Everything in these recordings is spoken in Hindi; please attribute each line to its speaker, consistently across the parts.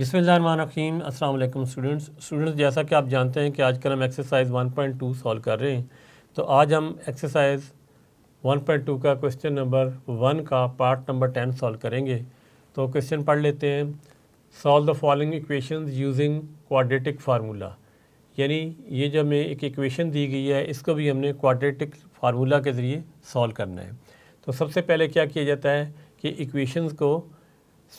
Speaker 1: बिसमीम अल्लाम स्टूडेंट्स स्टूडेंट्स जैसा कि आप जानते हैं कि आजकल हम एक्सरसाइज 1.2 सॉल्व कर रहे हैं तो आज हम एक्सरसाइज 1.2 का क्वेश्चन नंबर वन का पार्ट नंबर टेन सॉल्व करेंगे तो क्वेश्चन पढ़ लेते हैं solve the following equations using quadratic formula यानी ये जो हमें एक इक्वेशन दी गई है इसको भी हमने क्वाड्रेटिक फार्मूला के ज़रिए सॉल्व करना है तो सबसे पहले क्या किया जाता है कि इक्वेशंस को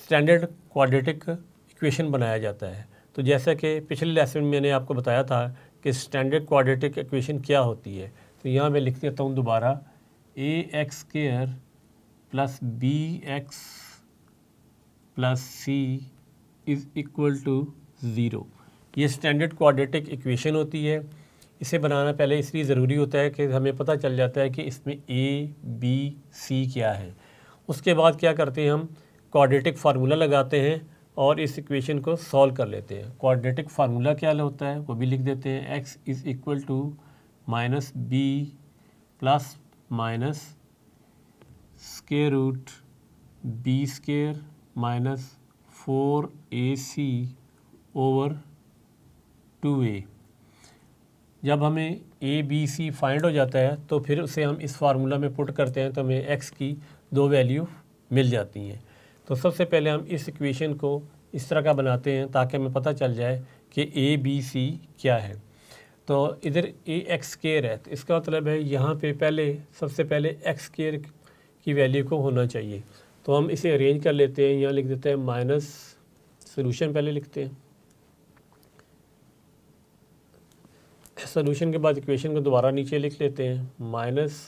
Speaker 1: स्टैंडर्ड क्वाड्रेटिक इक्वेशन बनाया जाता है तो जैसा कि पिछले लेसन में मैंने आपको बताया था कि स्टैंडर्ड क्वाड्रेटिक इक्वेशन क्या होती है तो यहाँ मैं लिख देता हूँ दोबारा A X square plus B X plus C is equal to zero ये स्टैंडर्ड क्वाड्रेटिक इक्वेशन होती है इसे बनाना पहले इसलिए ज़रूरी होता है कि हमें पता चल जाता है कि इसमें ए बी सी क्या है उसके बाद क्या करते हैं हम क्वाड्रेटिक फार्मूला लगाते हैं और इस इक्वेशन को सॉल्व कर लेते हैं क्वाड्रेटिक फार्मूला क्या होता है वो भी लिख देते हैं X is equal to minus B plus minus square root B square minus four A C over two A जब हमें ए बी सी फाइंड हो जाता है तो फिर उसे हम इस फार्मूला में पुट करते हैं तो हमें एक्स की दो वैल्यू मिल जाती हैं तो सबसे पहले हम इस इक्वेशन को इस तरह का बनाते हैं ताकि हमें पता चल जाए कि ए बी सी क्या है तो इधर ए एक्स केयर है तो इसका मतलब है यहाँ पे पहले सबसे पहले एक्स केयर की वैल्यू को होना चाहिए तो हम इसे अरेंज कर लेते हैं यहाँ लिख देते हैं माइनस सोल्यूशन पहले लिखते हैं सोल्यूशन के बाद इक्वेशन को दोबारा नीचे लिख लेते हैं minus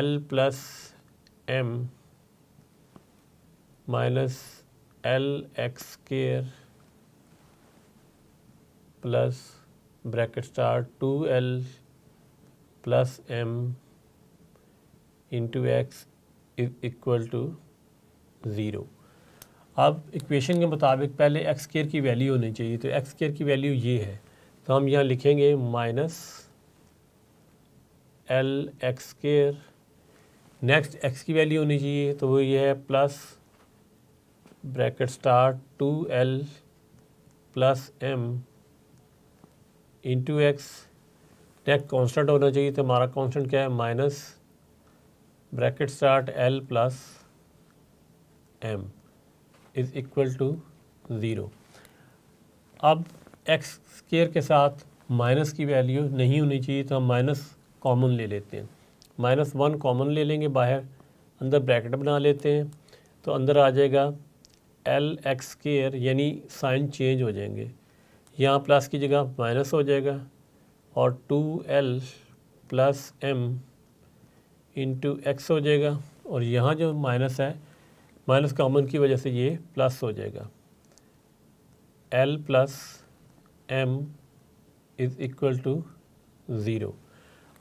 Speaker 1: L plus M minus L X square plus bracket star two L plus M into X is equal to zero अब इक्वेशन के मुताबिक पहले एक्स केयर की वैल्यू होनी चाहिए तो एक्स स्केयर की वैल्यू ये है तो हम यहाँ लिखेंगे minus L X square next X की वैल्यू होनी चाहिए तो वो ये है plus bracket star two L plus M into X next constant होना चाहिए तो हमारा कॉन्सटेंट क्या है minus bracket start L plus M is equal to zero अब एक्स स्केयर के साथ माइनस की वैल्यू नहीं होनी चाहिए तो हम माइनस कॉमन ले लेते हैं माइनस वन कॉमन ले लेंगे बाहर अंदर ब्रैकेट बना लेते हैं तो अंदर आ जाएगा एल एक्स केयर यानी साइन चेंज हो जाएंगे यहाँ प्लस की जगह माइनस हो जाएगा और two L plus M into X हो जाएगा और यहाँ जो माइनस है माइनस कॉमन की वजह से ये प्लस हो जाएगा L plus M is equal to zero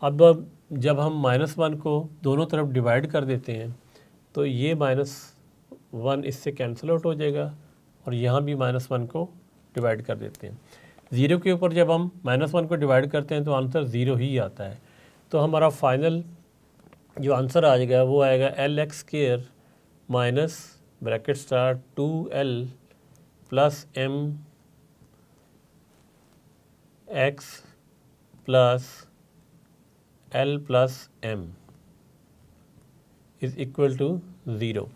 Speaker 1: अब जब हम माइनस वन को दोनों तरफ डिवाइड कर देते हैं तो ये माइनस वन इससे कैंसिल आउट हो जाएगा और यहाँ भी माइनस वन को डिवाइड कर देते हैं ज़ीरो के ऊपर जब हम माइनस वन को डिवाइड करते हैं तो आंसर ज़ीरो ही आता है तो हमारा फाइनल जो आंसर आ जाएगा वो आएगा L X square minus bracket star two L plus M X plus L plus M is equal to zero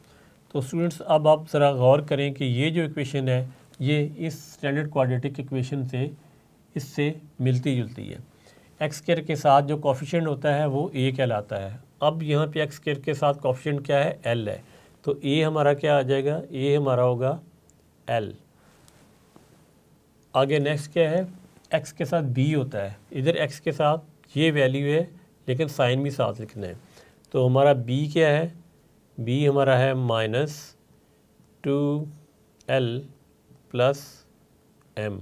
Speaker 1: तो स्टूडेंट्स अब आप ज़रा गौर करें कि ये जो इक्वेशन है ये इस स्टैंडर्ड क्वाड्रेटिक इक्वेशन से इससे मिलती जुलती है एक्स केयर के साथ जो कॉफिशेंट होता है वो ए कहलाता है अब यहाँ पे एक्स केयर के साथ कॉफिशेंट क्या है एल है तो ए हमारा क्या आ जाएगा ए हमारा होगा एल आगे नेक्स्ट क्या है एक्स के साथ बी होता है इधर एक्स के साथ ये वैल्यू है लेकिन साइन भी साथ लिखना है तो हमारा बी क्या है बी हमारा है minus two L plus M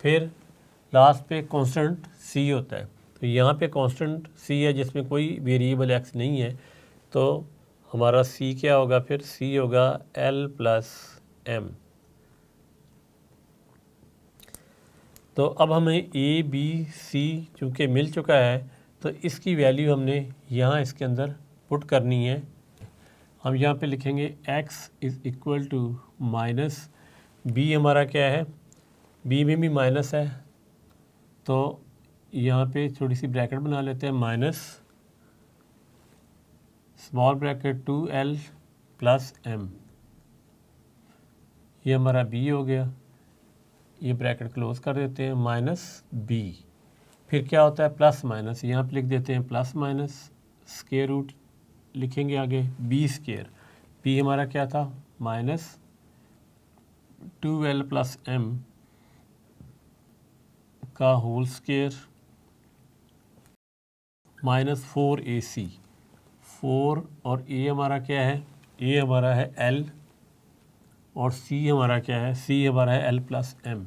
Speaker 1: फिर लास्ट पे कांस्टेंट सी होता है तो यहाँ पे कांस्टेंट सी है जिसमें कोई वेरिएबल एक्स नहीं है तो हमारा सी क्या होगा फिर सी होगा एल प्लस एम तो अब हमें ए बी सी चूँकि मिल चुका है तो इसकी वैल्यू हमने यहाँ इसके अंदर पुट करनी है हम यहाँ पे लिखेंगे x is equal to minus B हमारा क्या है बी में भी माइनस है तो यहाँ पे छोटी सी ब्रैकेट बना लेते हैं minus small bracket two L plus M ये हमारा बी हो गया ये ब्रैकेट क्लोज कर देते हैं माइनस बी फिर क्या होता है प्लस माइनस यहाँ पे लिख देते हैं प्लस माइनस स्केयर रूट लिखेंगे आगे बी स्केयर पी हमारा क्या था minus two L plus M का whole square minus four A C four और ए हमारा क्या है ए हमारा है एल और सी हमारा क्या है सी हमारा है L plus M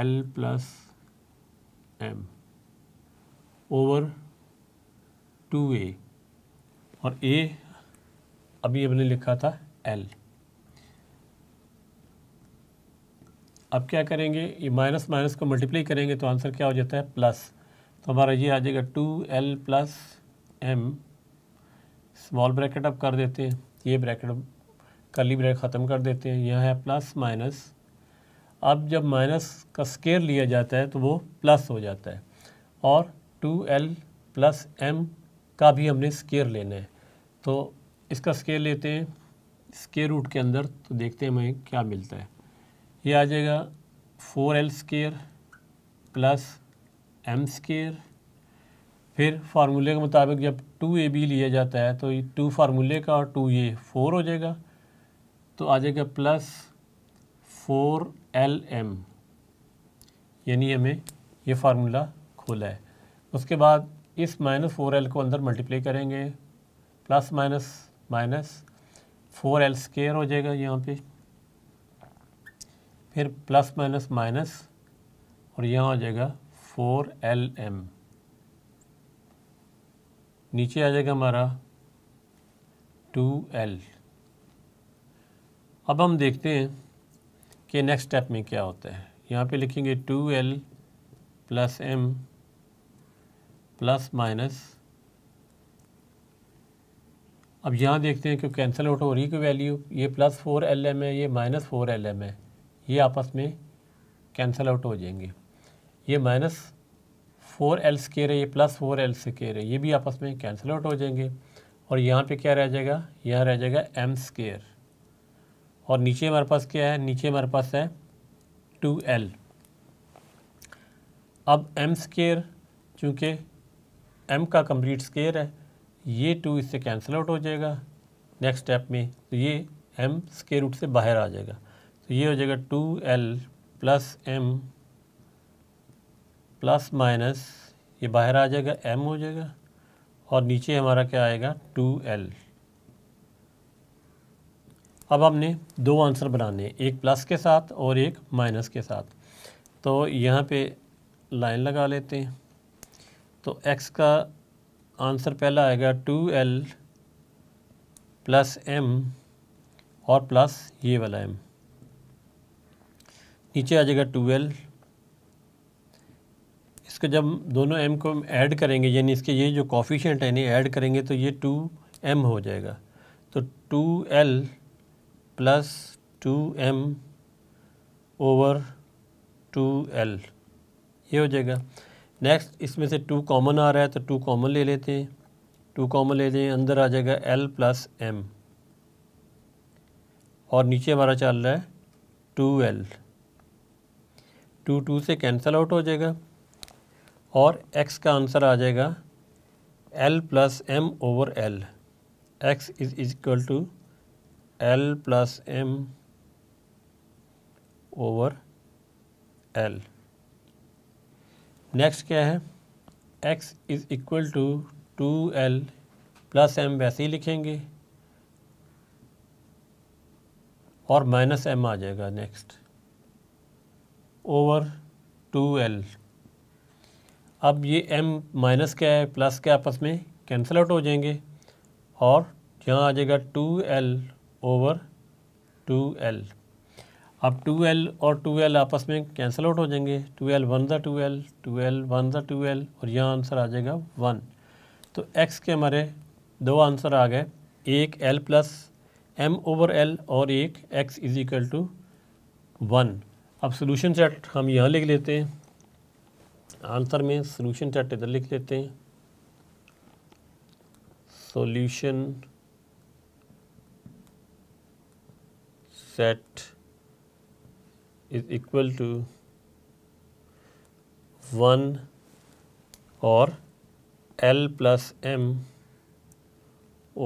Speaker 1: L plus M over two A और ए अभी हमने लिखा था एल अब क्या करेंगे ये माइनस माइनस को मल्टीप्लाई करेंगे तो आंसर क्या हो जाता है प्लस तो हमारा ये आ जाएगा two L plus M small bracket अब कर देते हैं ये ब्रैकेट कली ब्रैकेट ख़त्म कर देते हैं यह है प्लस माइनस अब जब माइनस का स्केयर लिया जाता है तो वो प्लस हो जाता है और टू एल प्लस एम का भी हमने स्केयर लेना है तो इसका स्केयर लेते हैं स्केयर रूट के अंदर तो देखते हैं हमें क्या मिलता है ये आ जाएगा four L square plus M square फिर फार्मूले के मुताबिक जब टू ए बी लिया जाता है तो ये टू फार्मूले का और टू ए फोर हो जाएगा तो आ जाएगा प्लस फोर एल एम यानी हमें ये फार्मूला खोला है उसके बाद इस माइनस फोर एल को अंदर मल्टीप्लाई करेंगे plus minus minus four L square हो जाएगा यहाँ पे फिर प्लस माइनस माइनस और यहाँ हो जाएगा फोर एल एम नीचे आ जाएगा हमारा टू एल अब हम देखते हैं कि नेक्स्ट स्टेप में क्या होता है यहाँ पे लिखेंगे two L plus M plus minus अब यहाँ देखते हैं कि कैंसिल आउट हो रही है कि वैल्यू ये प्लस फोर एल एम है ये माइनस फोर एल एम है ये आपस में कैंसिल आउट हो जाएंगे ये माइनस फोर एल स्केयर है ये प्लस फोर एल स्केयर है ये भी आपस में कैंसिल आउट हो जाएंगे और यहाँ पे क्या रह जाएगा यहाँ रह जाएगा एम स्केयर और नीचे हमारे पास क्या है नीचे हमारे पास है टू एल अब एम स्केयर चूँकि एम का कंप्लीट स्केयर है ये टू इससे कैंसिल आउट हो जाएगा नेक्स्ट स्टेप में तो ये एम स्केयर रूट से बाहर आ जाएगा तो ये हो जाएगा two L plus M plus minus ये बाहर आ जाएगा एम हो जाएगा और नीचे हमारा क्या आएगा टू एल अब हमने दो आंसर बनाने हैं एक प्लस के साथ और एक माइनस के साथ तो यहाँ पे लाइन लगा लेते हैं तो x का आंसर पहला आएगा टू एल प्लस एम और प्लस ये वाला एम नीचे आ जाएगा टू एल इसको जब दोनों एम को ऐड करेंगे यानी इसके ये जो कॉफिशेंट है नहीं ऐड करेंगे तो ये टू एम हो जाएगा तो two L plus two M over two L ये हो जाएगा नेक्स्ट इसमें से टू कॉमन आ रहा है तो टू कॉमन ले लेते हैं टू कॉमन ले लें अंदर आ जाएगा एल प्लस एम और नीचे हमारा चल रहा है टू एल टू टू से कैंसिल आउट हो जाएगा और एक्स का आंसर आ जाएगा L plus M over L X is equal to L plus M over L next क्या है x is equal to two L plus M वैसे ही लिखेंगे और माइनस एम आ जाएगा नेक्स्ट ओवर टू एल अब ये एम माइनस क्या है प्लस के आपस में कैंसिल आउट हो जाएंगे और यहाँ आ जाएगा two L over two L अब टू एल और टू एल आपस में कैंसिल आउट हो जाएंगे टू एल वन ज़ा two L two L one ज़ा टू एल और यहाँ आंसर आ जाएगा वन तो एक्स के हमारे दो आंसर आ गए एक L plus M over L और एक X is equal to one अब सोल्यूशन सेट हम यहाँ लिख लेते हैं आंसर में सोल्यूशन सेट इधर लिख लेते हैं solution set is equal to 1 or L plus M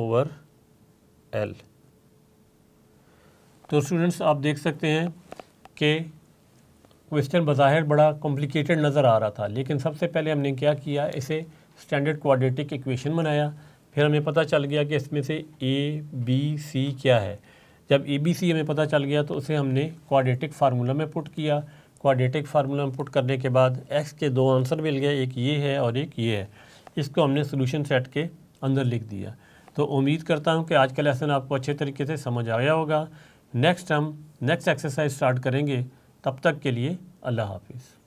Speaker 1: over L तो स्टूडेंट्स आप देख सकते हैं कि क्वेश्चन बज़ाहिर बड़ा कॉम्प्लिकेटेड नज़र आ रहा था लेकिन सबसे पहले हमने क्या किया इसे स्टैंडर्ड क्वाड्रेटिक इक्वेशन बनाया फिर हमें पता चल गया कि इसमें से ए बी सी क्या है जब ए बी सी हमें पता चल गया तो उसे हमने क्वाड्रेटिक फार्मूला में पुट किया क्वाड्रेटिक फार्मूला में पुट करने के बाद एक्स के दो आंसर मिल गए एक ये है और एक ये है इसको हमने सोल्यूशन सेट के अंदर लिख दिया तो उम्मीद करता हूँ कि आज का लेसन आपको अच्छे तरीके से समझ आया होगा नेक्स्ट हम नेक्स्ट एक्सरसाइज स्टार्ट करेंगे तब तक के लिए अल्लाह हाफिज़